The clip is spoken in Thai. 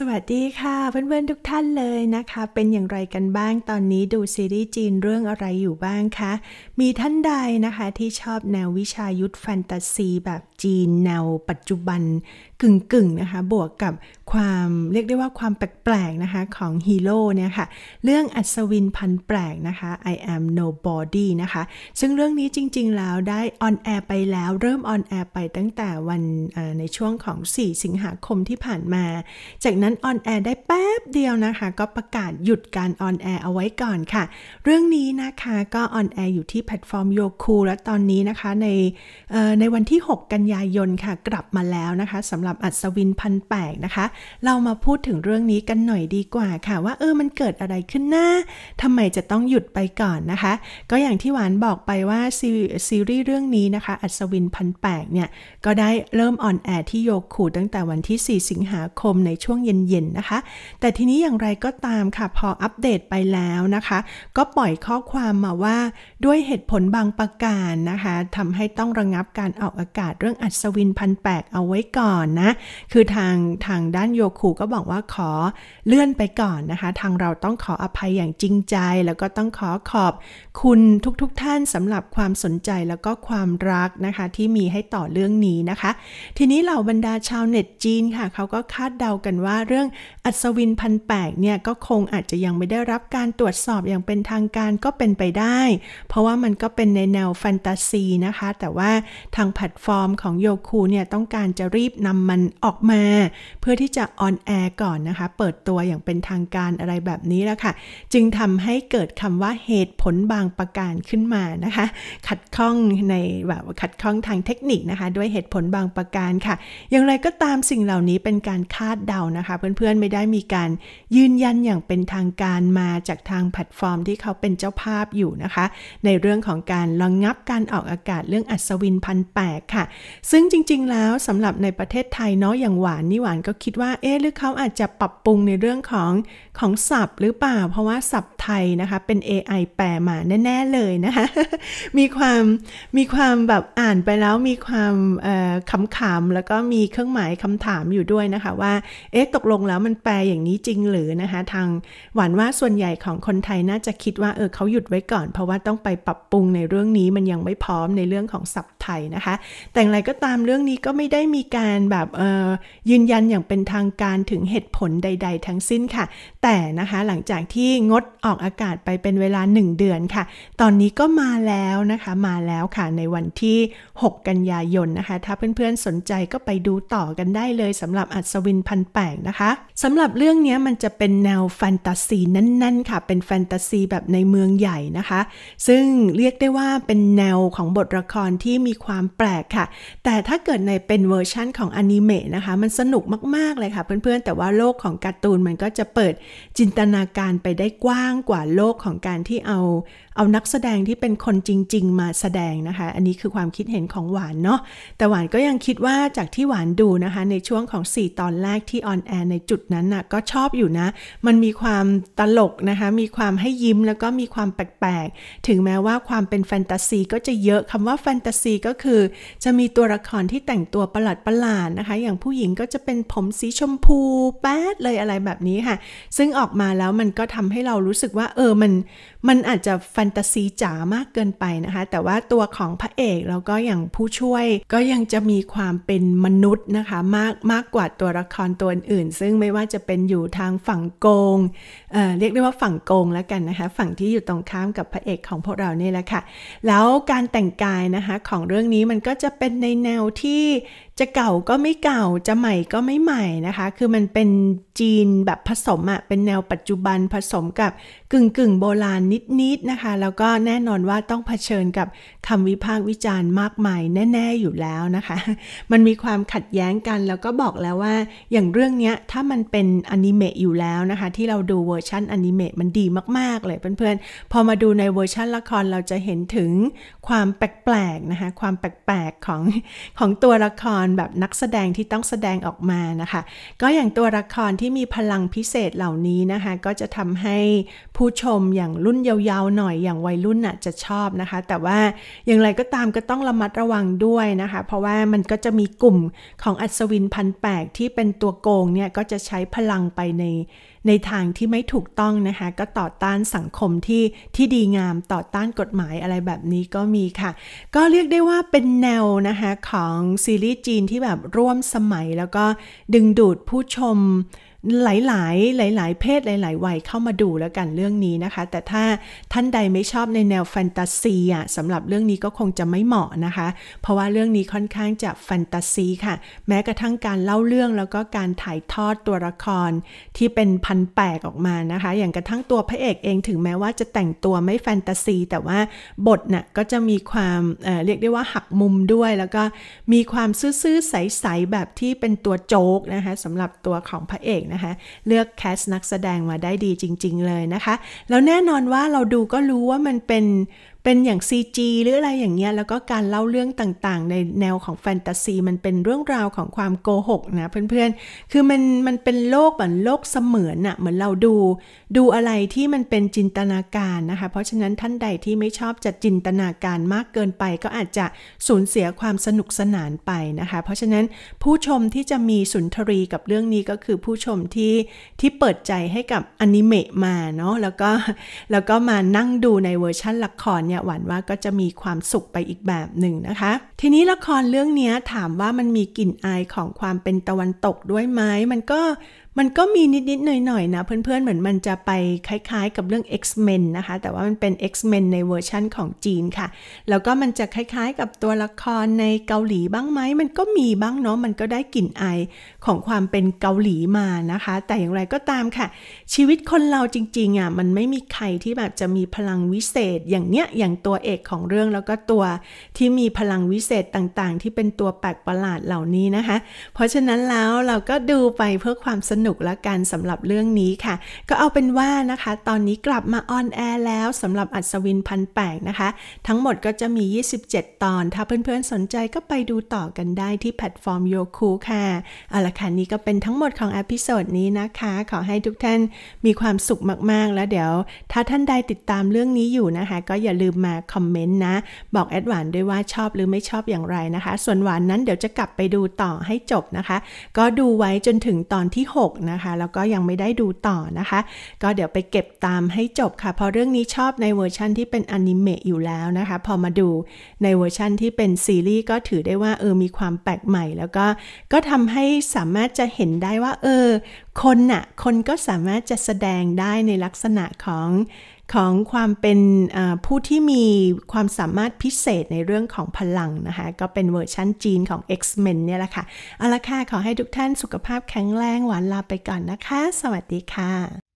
สวัสดีค่ะ เพื่อนๆ ทุกท่านเลยนะคะ เป็นอย่างไรกันบ้างตอนนี้ดูซีรีส์จีนเรื่องอะไรอยู่บ้างคะ มีท่านใดนะคะที่ชอบแนววิชายุทธแฟนตาซีแบบจีน แนวปัจจุบันกึ่งๆนะคะ บวกกับความ เรียกได้ว่าความแปลกๆนะคะ ของฮีโร่เนี่ยค่ะ เรื่องอัศวินพันแปลกนะคะ I am nobody นะคะ ซึ่งเรื่องนี้จริงๆแล้วได้ออนแอร์ไปแล้วเริ่มออนแอร์ไปตั้งแต่วันในช่วงของ 4 สิงหาคมที่ผ่านมา จากนั้นั้นออนแอร์ได้แป๊บเดียวนะคะก็ประกาศหยุดการออนแอร์เอาไว้ก่อนค่ะ เรื่องนี้นะคะก็ออนแอร์อยู่ที่แพลตฟอร์มโยคูและตอนนี้นะคะในในวันที่ 6 กันยายนค่ะกลับมาแล้วนะคะสำหรับอัศวินพันแปกนะคะเรามาพูดถึงเรื่องนี้กันหน่อยดีกว่าค่ะว่าเออมันเกิดอะไรขึ้นนะทำไมจะต้องหยุดไปก่อนนะคะ ก็อย่างที่หวานบอกไปว่าซีรีส์เรื่องนี้นะคะอัศวินพันแปกเนี่ยก็ได้เริ่มออนแอร์ที่โยคูตั้งแต่วันที่ 4 สิงหาคมในช่วงเย็นเย็นๆนะคะ แต่ทีนี้อย่างไรก็ตามค่ะพออัปเดตไปแล้วนะคะ ก็ปล่อยข้อความมาว่าด้วยเหตุผลบางประการนะคะทำให้ต้องระงงับการออกอากาศเรื่องอัศวินพันแปดเอาไว้ก่อนนะคือทางทางด้านโยคูก็บอกว่าขอเลื่อนไปก่อนนะคะ ทางเราต้องขออภัยอย่างจริงใจ แล้วก็ต้องขอขอบ คุณทุกๆทท่านสำหรับความสนใจแล้วก็ความรักนะคะที่มีให้ต่อเรื่องนี้นะคะ ทีนี้เหล่าบรรดาชาวเน็ตจีนค่ะเขาก็คาดเดากันว่าเรื่องอัศวินพันแปกเนี่ยก็คงอาจจะยังไม่ได้รับการตรวจสอบอย่างเป็นทางการก็เป็นไปได้ เพราะว่ามันก็เป็นในแนวแฟนตาซีนะคะแต่ว่าทางแพลตฟอร์มของโยคูเนี่ยต้องการจะรีบนำมันออกมา เพื่อที่จะออนแอร์ก่อนนะคะ เปิดตัวอย่างเป็นทางการอะไรแบบนี้แล้วค่ะ จึงทำให้เกิดคำว่าเหตุผลบางประการขึ้นมานะคะขัดข้องในแบบขัดข้องทางเทคนิคนะคะ ด้วยเหตุผลบางประการค่ะ อย่างไรก็ตามสิ่งเหล่านี้เป็นการคาดเดานะคะเพื่อนๆไม่ได้มีการยืนยันอย่างเป็นทางการมาจากทางแพลตฟอร์มที่เขาเป็นเจ้าภาพอยู่นะคะในเรื่องของการระงงับการออกอากาศเรื่องอัศวินพันแปค่ะซึ่งจริงๆแล้วสำหรับในประเทศไทยเนาะอย่างหวานนี่หวาน ก็คิดว่าเอ๊ะหรือเขาอาจจะปรับปรุงในเรื่องของของศัพท์ หรือเปล่าเพราะว่าศัพท์ไทยนะคะเป็น AI แปลมาแน่ๆเลยนะคะมีความมีความแบบอ่านไปแล้วมีความขำๆแล้วก็มีเครื่องหมายคำถามอยู่ด้วยนะคะว่าเอ๊ะตกลงแล้วมันแปลอย่างนี้จริงหรือนะคะทางหวานว่าส่วนใหญ่ของคนไทยน่าจะคิดว่าเออเขาหยุดไว้ก่อนเพราะว่าต้องไปปรับปรุงในเรื่องนี้มันยังไม่พร้อมในเรื่องของศัพท์ไทยนะคะ แต่อะไรก็ตามเรื่องนี้ก็ไม่ได้มีการแบบเออยืนยันอย่างเป็นทางการถึงเหตุผลใด ๆ ทั้งสิ้นค่ะ แต่นะคะหลังจากที่งดออกอากาศไปเป็นเวลา 1 เดือนค่ะ ตอนนี้ก็มาแล้วนะคะมาแล้วค่ะในวันที่ 6 กันยายนนะคะถ้าเพื่อนๆสนใจก็ไปดูต่อกันได้เลยสำหรับอัศวินพันแปงนะคะสำหรับเรื่องนี้มันจะเป็นแนวแฟนตาซีนั่นๆค่ะ เป็นแฟนตาซีแบบในเมืองใหญ่นะคะ ซึ่งเรียกได้ว่าเป็นแนวของบทละครที่มีความแปลกค่ะ แต่ถ้าเกิดในเป็นเวอร์ชั่นของอนิเมะนะคะมันสนุกมากๆเลยค่ะเพื่อนๆ แต่ว่าโลกของการ์ตูนมันก็จะเปิดจินตนาการไปได้กว้างกว่าโลกของการที่เอาเอานักแสดงที่เป็นคนจริงๆมาแสดงนะคะอันนี้คือความคิดเห็นของหวานเนาะแต่หวานก็ยังคิดว่าจากที่หวานดูนะคะ ในช่วงของ 4 ตอนแรกที่ออนแอนในจุดนั้นนะ่ะก็ชอบอยู่นะ มันมีความตลกนะคะมีความให้ยิ้มแล้วก็มีความแปลกๆ ถึงแม้ว่าความเป็นแฟนตาซี ก็จะเยอะคำว่าแฟนตาซีก็คือ จะมีตัวละครที่แต่งตัวประหลาดประหลาดนะคะอย่างผู้หญิงก็จะเป็นผมสีชมพูแป๊ดเลยอะไรแบบนี้ค่ะ ซึ่งออกมาแล้วมันก็ทำให้เรารู้สึกว่าเออมัน มันอาจจะแฟนตาซีจ๋ามากเกินไปนะคะแต่ว่าตัวของพระเอกแล้วก็อย่างผู้ช่วย ก็ยังจะมีความเป็นมนุษย์นะคะมากมากกว่าตัวละครตัวอื่นซึ่งไม่ว่าจะเป็นอยู่ทางฝั่งโกงเเรียกได้ว่าฝั่งโกงแล้วกันนะคะ ฝั่งที่อยู่ตรงข้ามกับพระเอกของพวกเราเนี่ยแหละค่ะ แล้วการแต่งกายนะคะของเรื่องนี้มันก็จะเป็นในแนวที่จะเก่าก็ไม่เก่า จะใหม่ก็ไม่ใหม่นะคะ คือมันเป็นจีนแบบผสมอะเป็นแนวปัจจุบันผสมกับกึ่งกึ่งโบราณนิด ๆ นะคะ แล้วก็แน่นอนว่าต้องเผชิญกับคำวิพากษ์วิจารณ์มากมายแน่ๆอยู่แล้วนะคะ มันมีความขัดแย้งกัน แล้วก็บอกแล้วว่า อย่างเรื่องนี้ถ้ามันเป็นอนิเมะอยู่แล้วนะคะ ที่เราดูเวอร์ชันอนิเมะมันดีมากๆ เลยเพื่อน ๆ พอมาดูในเวอร์ชันละครเราจะเห็นถึงความแปลก ๆ นะคะ ความแปลก ๆ ของของตัวละครแบบนักแสดงที่ต้องแสดงออกมานะคะ ก็อย่างตัวละครที่มีพลังพิเศษเหล่านี้นะคะก็จะทำให้ผู้ชมอย่างรุ่นยาวๆหน่อยอย่างวัยรุ่นน่ะจะชอบนะคะ แต่ว่าอย่างไรก็ตามก็ต้องระมัดระวังด้วยนะคะ เพราะว่ามันก็จะมีกลุ่มของอัศวินพันแปกที่เป็นตัวโกงเนี่ย ก็จะใช้พลังไปในในทางที่ไม่ถูกต้องนะคะ ก็ต่อต้านสังคมที่ที่ดีงามต่อต้านกฎหมายอะไรแบบนี้ก็มีค่ะ ก็เรียกได้ว่าเป็นแนวนะคะของซีรีส์จีนที่แบบร่วมสมัยแล้วก็ดึงดูดผู้ชมหลายๆ หลายยเพศหลาย ๆ วัยเข้ามาดูแล้วกันเรื่องนี้นะคะ แต่ถ้าท่านใดไม่ชอบในแนวแฟนตาซีอ่ะสำหรับเรื่องนี้ก็คงจะไม่เหมาะนะคะ เพราะว่าเรื่องนี้ค่อนข้างจะแฟนตาซีค่ะ แม้กระทั่งการเล่าเรื่องแล้วก็การถ่ายทอดตัวละครที่เป็นพันแปกออกมานะคะ อย่างกระทั่งตัวพระเอกเองถึงแม้ว่าจะแต่งตัวไม่แฟนตาซี แต่ว่าบทน่ะก็จะมีความเเรียกได้ว่าหักมุมด้วย แล้วก็มีความซื่อ ๆ ใส ๆ แบบที่เป็นตัวโจ๊กนะคะสำหรับตัวของพระเอกนะคะเลือกแคสนักแสดงมาได้ดีจริงๆเลยนะคะ แล้วแน่นอนว่าเราดูก็รู้ว่ามันเป็นเป็นอย่าง CG หรืออะไรอย่างเงี้ยแล้วก็การเล่าเรื่องต่างๆ ในแนวของแฟนตาซีมันเป็นเรื่องราวของความโกหกนะเพื่อนๆคือมันมันเป็นโลกเหมือนโลกเสมือนอะเหมือนเราดู ดูอะไรที่มันเป็นจินตนาการนะคะ เพราะฉะนั้นท่านใดที่ไม่ชอบจัดจินตนาการมากเกินไป ก็อาจจะสูญเสียความสนุกสนานไปนะคะ เพราะฉะนั้นผู้ชมที่จะมีสุนทรีกับเรื่องนี้ก็คือผู้ชมที่ที่เปิดใจให้กับอนิเมะมาเนาะแล้วก็แล้วก็มานั่งดูในเวอร์ชั่นละครเนี่ยี่ยหวันว่าก็จะมีความสุขไปอีกแบบหนึ่งนะคะ ทีนี้ละครเรื่องนี้ถามว่ามันมีกลิ่นอายของความเป็นตะวันตกด้วยไหมมันก็มันก็มีนิดๆ หน่อยๆ นะ เพื่อนๆ เหมือนมันจะไปคล้ายๆ กับเรื่อง X-Men นะคะ แต่ว่ามันเป็น X-Men ในเวอร์ชั่นของจีนค่ะ แล้วก็มันจะคล้ายๆ กับตัวละครในเกาหลีบ้างไหม มันก็มีบ้างเนาะ มันก็ได้กลิ่นอายของความเป็นเกาหลีมานะคะ แต่อย่างไรก็ตามค่ะ ชีวิตคนเราจริงๆ อ่ะ มันไม่มีใครที่แบบจะมีพลังวิเศษอย่างเนี้ย อย่างตัวเอกของเรื่องแล้วก็ตัวที่มีพลังวิเศษต่างๆ ที่เป็นตัวแปลกประหลาดเหล่านี้นะคะ เพราะฉะนั้นแล้วเราก็ดูไปเพื่อความสนุกนุกลวกันสำหรับเรื่องนี้ค่ะ ก็เอาเป็นว่านะคะ ตอนนี้กลับมาออนแอร์แล้วสำหรับอัศวินพันแปนะคะ ทั้งหมดก็จะมี 27 ตอน ถ้าเพื่อนๆสนใจก็ไปดูต่อกันได้ที่แพลตฟอร์มโยคูค่ะ เอาละค่ะนี้ก็เป็นทั้งหมดของอพิโซดนี้นะคะ ขอให้ทุกท่านมีความสุขมากๆ แล้วเดี๋ยวถ้าท่านใดติดตามเรื่องนี้อยู่นะคะ ก็อย่าลืมมาคอมเมนต์นะ บอกแอดหวานด้วยว่าชอบหรือไม่ชอบอย่างไรนะคะ ส่วนหวานนั้นเดี๋ยวจะกลับไปดูต่อให้จบนะคะ ก็ดูไว้จนถึงตอนที่ 6นะคะแล้วก็ยังไม่ได้ดูต่อนะคะ ก็เดี๋ยวไปเก็บตามให้จบค่ะเพราะเรื่องนี้ชอบในเวอร์ชั่นที่เป็นอนิเมะอยู่แล้วนะคะ พอมาดูในเวอร์ชั่นที่เป็นซีรีส์ก็ถือได้ว่าเออ มีความแปลกใหม่ แล้วก็ก็ทำให้สามารถจะเห็นได้ว่าเออคนน่ะคนก็สามารถจะแสดงได้ในลักษณะของของความเป็นผู้ที่มีความสามารถพิเศษในเรื่องของพลังนะคะ ก็เป็นเวอร์ชั่นจีนของ X-Men เนี่ยแหละค่ะ เอาละค่ะ ขอให้ทุกท่านสุขภาพแข็งแรงหวานลาไปก่อนนะคะ สวัสดีค่ะ